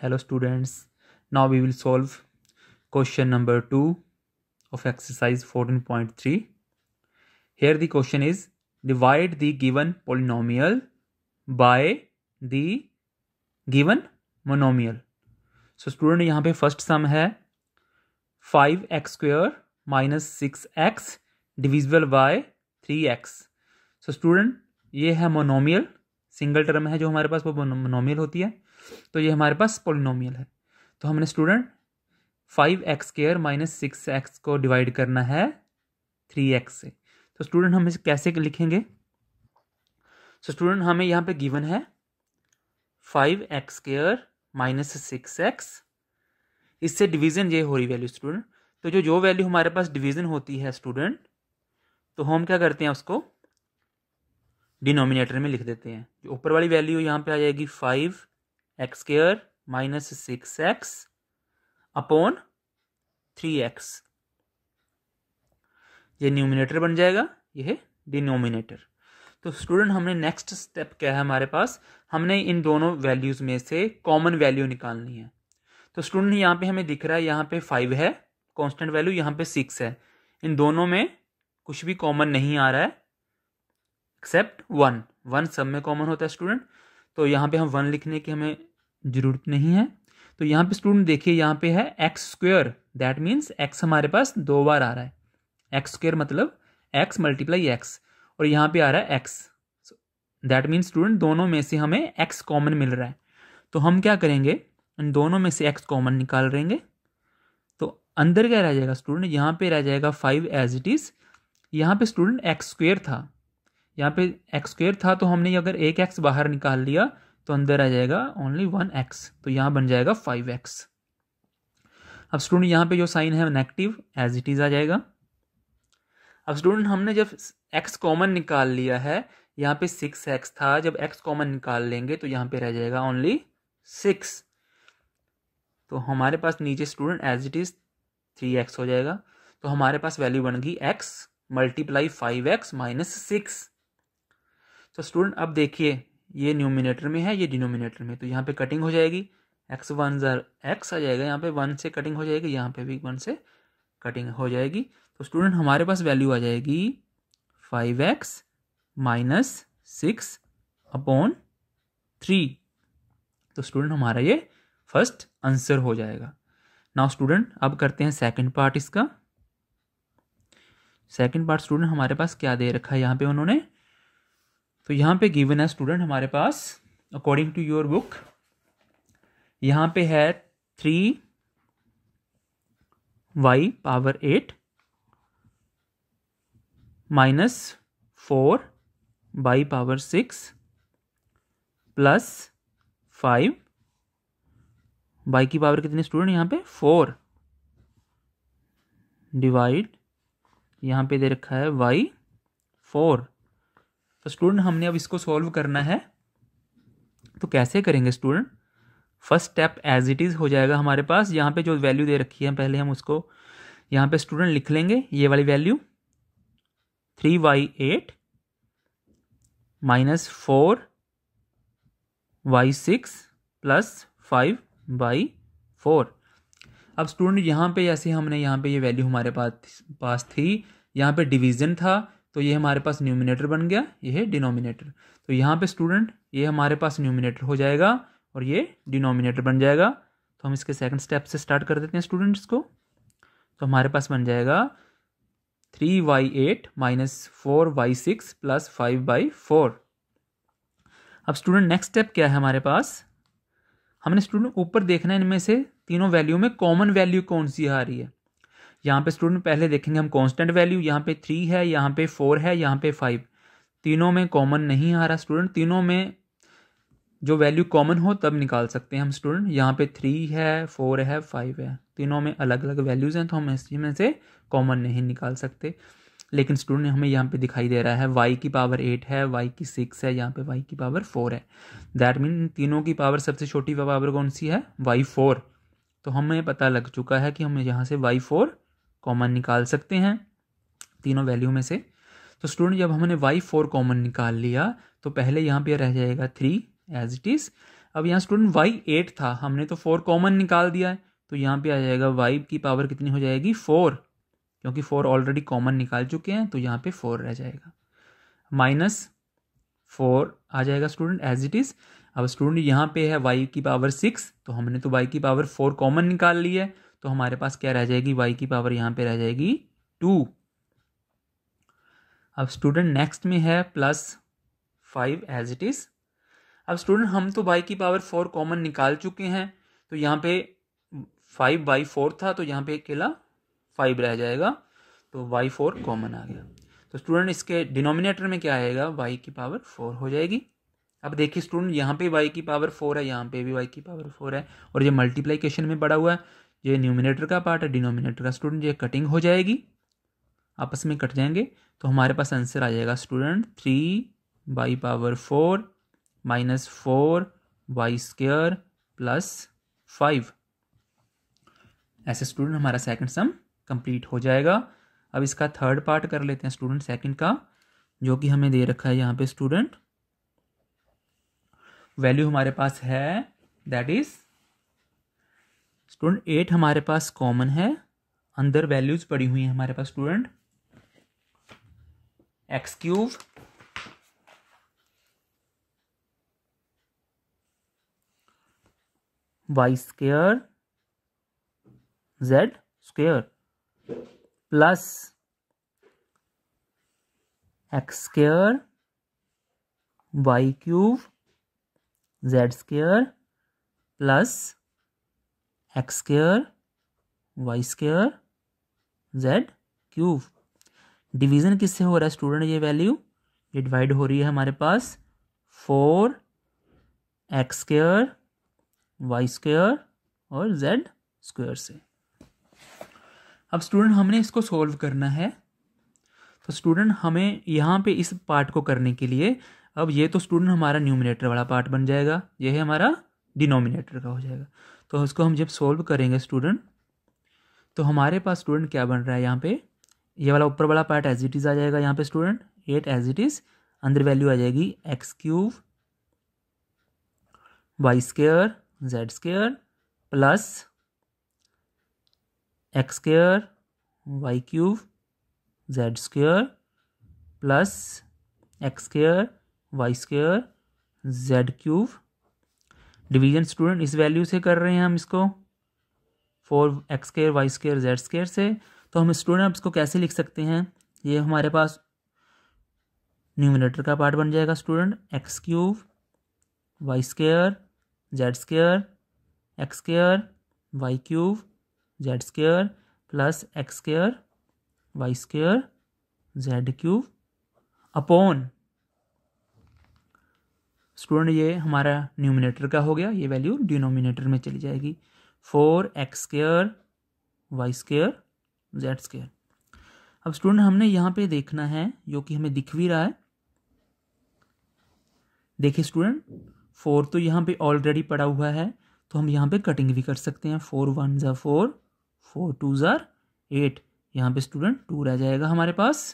hello students now we will solve question number 2 of exercise 14.3 here the question is divide the given polynomial by the given monomial so student यहाँ पे first sum है 5x x square minus six x divisible by three x so student ये है monomial single term है जो हमारे पास वो monomial होती है तो ये हमारे पास पोलिनोमियल है तो हमने student five x square minus six x को डिवाइड करना है थ्री एक्स से तो स्टूडेंट हम इसे कैसे लिखेंगे सो so, स्टूडेंट हमें यहाँ पे गिवन है five x square minus six x इससे डिवीज़न ये हो रही वैल्यू स्टूडेंट तो जो जो वैल्यू हमारे पास डिवीज़न होती है स्टूडेंट तो हम क्या करते हैं उसको डिनोमिनेटर में लिख देते हैं जो ऊपर वाली वैल्यू यहाँ पे आ जाएगी five x square minus six x upon three x ये न्यूमिनेटर बन जाएगा यह डिनोमिनेटर तो स्टूडेंट हमने नेक्स्ट स्टेप क्या है हमारे पास हमने इन दोनों वैल्यूज़ में से कॉमन वैल्यू निकालनी है तो स्टूडेंट यहाँ पे हमें दिख रहा है यहाँ पे फाइव है कांस्टेंट वैल्यू यहाँ पे सिक्स है इन दोनों में कुछ भी कॉमन नहीं आ रहा है एक्सेप्ट वन वन सब में कॉमन होता है स्टूडेंट तो यहाँ पे हम वन लिखने की हमें ज़रूरत नहीं है तो यहाँ पे स्टूडेंट देखिए यहाँ पे है x square that means x हमारे पास दो बार आ रहा है एक्स स्क्वेयर मतलब एक्स मल्टीप्लाई एक्स और यहाँ पे आ रहा है एक्स दैट मीन्स स्टूडेंट दोनों में से हमें एक्स कॉमन मिल रहा है तो हम क्या करेंगे इन दोनों में से एक्स कॉमन निकाल रहेंगे तो अंदर क्या रह जाएगा स्टूडेंट यहाँ पे रह जाएगा फाइव एज इट इज़ यहाँ पे स्टूडेंट एक्स स्क्वेयर था यहाँ पे एक्स स्क्वेयर था तो हमने अगर एक एक्स बाहर निकाल लिया तो अंदर आ जाएगा ओनली वन एक्स तो यहाँ बन जाएगा फाइव एक्स अब स्टूडेंट यहाँ पे जो साइन है नेगेटिव एज इट इज़ आ जाएगा अब स्टूडेंट हमने जब एक्स कॉमन निकाल लिया है यहाँ पे सिक्स एक्स था जब एक्स कॉमन निकाल लेंगे तो यहाँ पे रह जाएगा ओनली सिक्स तो हमारे पास नीचे student as it is three x हो जाएगा तो हमारे पास वैल्यू बन गई x multiply five x minus six तो स्टूडेंट अब देखिए ये न्यूमिनेटर में है ये डिनोमिनेटर में तो यहाँ पे कटिंग हो जाएगी एक्स वन ज़ार एक्स आ जाएगा यहाँ पे वन से कटिंग हो जाएगी यहाँ पे भी वन से कटिंग हो जाएगी तो स्टूडेंट हमारे पास वैल्यू आ जाएगी five x minus six upon three तो स्टूडेंट हमारा ये फर्स्ट आंसर हो जाएगा नाउ स्टूडेंट अब करते हैं सेकेंड पार्ट इसका सेकेंड पार्ट स्टूडेंट हमारे पास क्या दे रखा है यहाँ पे उन्होंने तो यहाँ पे गिवन है स्टूडेंट हमारे पास अकॉर्डिंग टू योर बुक यहाँ पे है three y power eight minus four by power six plus five by की पावर कितनी स्टूडेंट यहाँ पे फोर डिवाइड यहाँ पे दे रखा है वाई फोर तो स्टूडेंट हमने अब इसको सॉल्व करना है तो कैसे करेंगे student first step as it is हो जाएगा हमारे पास यहाँ पे जो वैल्यू दे रखी है पहले हम उसको यहाँ पे स्टूडेंट लिख लेंगे ये वाली value three y eight minus four y six plus five by four अब स्टूडेंट यहाँ पे जैसे हमने यहाँ पे ये यह वैल्यू हमारे पास पास थी यहाँ पे डिवीज़न था तो ये हमारे पास न्यूमिनेटर बन गया ये है डिनोमिनेटर तो यहाँ पे स्टूडेंट ये हमारे पास न्यूमिनेटर हो जाएगा और ये डिनोमिनेटर बन जाएगा तो हम इसके सेकंड स्टेप से स्टार्ट कर देते हैं स्टूडेंट्स को तो हमारे पास बन जाएगा three y eight minus four y six plus five by four अब स्टूडेंट नेक्स्ट स्टेप क्या है हमारे पास हमने स्टूडेंट ऊपर देखना है इनमें से तीनों वैल्यू में कॉमन वैल्यू कौन सी आ रही है यहाँ पे स्टूडेंट पहले देखेंगे हम कांस्टेंट वैल्यू यहाँ पे थ्री है यहाँ पे फोर है यहाँ पे फाइव तीनों में कॉमन नहीं आ रहा स्टूडेंट तीनों में जो वैल्यू कॉमन हो तब निकाल सकते हैं हम स्टूडेंट यहाँ पे थ्री है फोर है फाइव है तीनों में अलग अलग वैल्यूज़ हैं तो हम इसमें से कॉमन नहीं निकाल सकते लेकिन स्टूडेंट हमें यहाँ पे दिखाई दे रहा है वाई की पावर एट है वाई की सिक्स है यहाँ पे वाई की पावर फोर है दैट मीन तीनों की पावर सबसे छोटी पावर कौन सी है वाई फोर तो हमें पता लग चुका है कि हमें यहाँ से वाई फोर कॉमन निकाल सकते हैं तीनों वैल्यू में से तो स्टूडेंट जब हमने वाई फोर कॉमन निकाल लिया तो पहले यहाँ पे रह जाएगा थ्री एज इट इज़ अब यहाँ स्टूडेंट वाई एट था हमने तो फोर कॉमन निकाल दिया है तो यहाँ पे आ जाएगा वाई की पावर कितनी हो जाएगी फोर क्योंकि फोर ऑलरेडी कॉमन निकाल चुके हैं तो यहाँ पे फोर रह जाएगा माइनस फोर आ जाएगा स्टूडेंट एज इट इज़ अब स्टूडेंट यहाँ पे है वाई की पावर सिक्स तो हमने तो वाई की पावर फोर कॉमन निकाल ली है तो हमारे पास क्या रह जाएगी वाई की पावर यहाँ पे रह जाएगी टू अब स्टूडेंट नेक्स्ट में है plus five as it is अब स्टूडेंट हम तो वाई की पावर फोर कॉमन निकाल चुके हैं तो यहाँ पे फाइव बाई फोर था तो यहाँ पे अकेला फाइव रह जाएगा तो वाई फोर कॉमन आ गया तो स्टूडेंट इसके डिनोमिनेटर में क्या आएगा वाई की पावर फोर हो जाएगी अब देखिए स्टूडेंट यहाँ पे वाई की पावर फोर है यहाँ पे भी वाई की पावर फोर है और ये मल्टीप्लीकेशन में बड़ा हुआ है ये न्यूमिनेटर का पार्ट है डिनोमिनेटर का स्टूडेंट ये कटिंग हो जाएगी आपस में कट जाएंगे तो हमारे पास आंसर आ जाएगा student three by power four minus four y square plus five ऐसे स्टूडेंट हमारा सेकंड सम कंप्लीट हो जाएगा अब इसका थर्ड पार्ट कर लेते हैं स्टूडेंट सेकंड का जो कि हमें दे रखा है यहाँ पे स्टूडेंट वैल्यू हमारे पास है दैट इज़ स्टूडेंट एट हमारे पास कॉमन है अंदर वैल्यूज पड़ी हुई हैं हमारे पास student x cube y square z square plus x square y cube z square plus x square y square z cube division किससे हो रहा है स्टूडेंट ये वैल्यू ये डिवाइड हो रही है हमारे पास four x square y square और जेड स्क्वायर से अब स्टूडेंट हमने इसको सॉल्व करना है तो स्टूडेंट हमें यहाँ पे इस पार्ट को करने के लिए अब ये तो स्टूडेंट हमारा न्यूमिनेटर वाला पार्ट बन जाएगा ये है हमारा डिनोमिनेटर का हो जाएगा तो उसको हम जब सोल्व करेंगे स्टूडेंट तो हमारे पास स्टूडेंट क्या बन रहा है यहाँ पे ये वाला ऊपर वाला पार्ट एज इट इज़ आ जाएगा यहाँ पे student eight as it is अंदर वैल्यू आ जाएगी x cube y square z square plus x square y cube z square plus x square y square z cube division student इस value से कर रहे हैं हम इसको four x square y square z square से तो हम स्टूडेंट इसको कैसे लिख सकते हैं ये हमारे पास न्यूमिनेटर का पार्ट बन जाएगा student x cube y square z square x square y cube z square plus x square y square z cube upon student ये हमारा न्यूमिनेटर का हो गया ये वैल्यू डिनोमिनेटर में चली जाएगी four x square y square z square अब स्टूडेंट हमने यहाँ पे देखना है जो कि हमें दिख भी रहा है देखिए स्टूडेंट फोर तो यहाँ पे ऑलरेडी पड़ा हुआ है तो हम यहाँ पे कटिंग भी कर सकते हैं फोर वन ज़ा फोर फोर टू ज़ार एट यहाँ पे स्टूडेंट टू रह जाएगा हमारे पास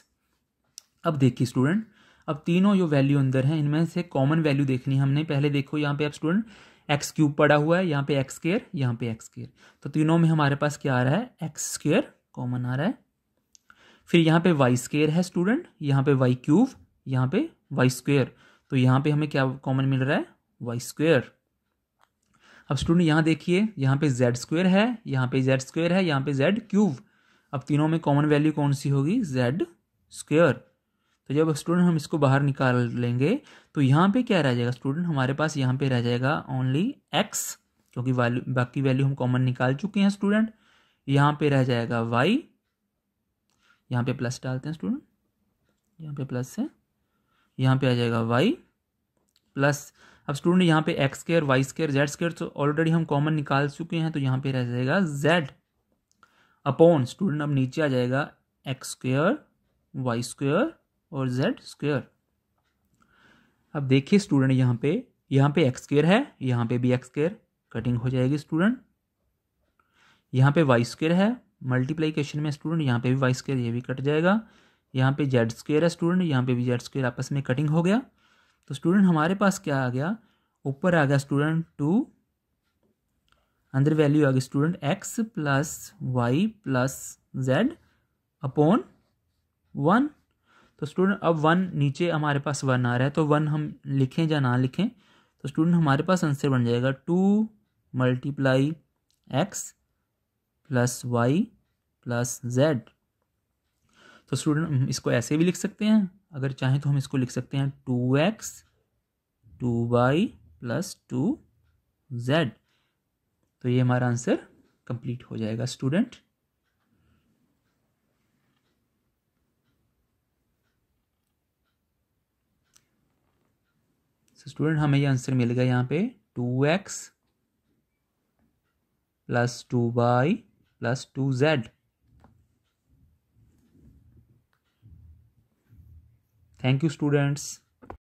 अब देखिए स्टूडेंट अब तीनों जो वैल्यू अंदर हैं इनमें से कॉमन वैल्यू देखनी है हमने पहले देखो यहाँ पे अब स्टूडेंट एक्स क्यूब पड़ा हुआ है यहाँ पे एक्स स्केयर यहाँ पे एक्स स्केयर तो तीनों में हमारे पास क्या आ रहा है एक्स स्केयर कॉमन आ रहा है फिर यहाँ पे वाई स्केयर है स्टूडेंट यहाँ पे वाई क्यूब यहाँ पे वाई स्क्वेयर तो यहाँ पे हमें क्या कॉमन मिल रहा है वाई स्क्वेयर अब स्टूडेंट यहाँ देखिए यहाँ पे जेड स्क्वेयर है यहाँ पे जेड स्क्वेयर है यहाँ पे जेड क्यूब अब तीनों में कॉमन वैल्यू कौन सी होगी जेड स्क्वेयर तो जब स्टूडेंट हम इसको बाहर निकाल लेंगे तो यहाँ पे क्या रह जाएगा स्टूडेंट हमारे पास यहाँ पे रह जाएगा ओनली एक्स क्योंकि वैल्यू बाकी वैल्यू हम कॉमन निकाल चुके हैं स्टूडेंट यहाँ पे रह जाएगा वाई यहाँ पे प्लस डालते हैं स्टूडेंट यहाँ पे प्लस है यहाँ पे आ जाएगा वाई प्लस अब स्टूडेंट यहाँ पे x square y square z square तो ऑलरेडी हम कॉमन निकाल चुके हैं तो यहाँ पे रह जाएगा जेड अपॉन स्टूडेंट अब नीचे आ जाएगा एक्स स्क्र वाई स्क्र और जेड स्क्वेयर अब देखिए स्टूडेंट यहाँ पे यहाँ पे एक्स स्क्वेयर है यहाँ पे भी एक्स स्क्वेयर कटिंग हो जाएगी स्टूडेंट यहाँ पे वाई स्क्वेयर है मल्टीप्लीकेशन में स्टूडेंट यहाँ पे भी वाई स्क्वेयर ये भी कट जाएगा यहाँ पे जेड स्क्वेयर है स्टूडेंट यहाँ पे भी जेड स्क्वेयर आपस में कटिंग हो गया तो स्टूडेंट हमारे पास क्या आ गया ऊपर आ गया स्टूडेंट टू अंदर वैल्यू आ गई student x plus y plus z upon one तो स्टूडेंट अब वन नीचे हमारे पास वन आ रहा है तो वन हम लिखें या ना लिखें तो स्टूडेंट हमारे पास आंसर बन जाएगा two multiply x plus y plus z तो स्टूडेंट हम इसको ऐसे भी लिख सकते हैं अगर चाहें तो हम इसको लिख सकते हैं two x two y plus two z तो ये हमारा आंसर कंप्लीट हो जाएगा स्टूडेंट सो स्टूडेंट हमें ये आंसर मिल गया यहाँ पे two x plus two by plus two z thank you students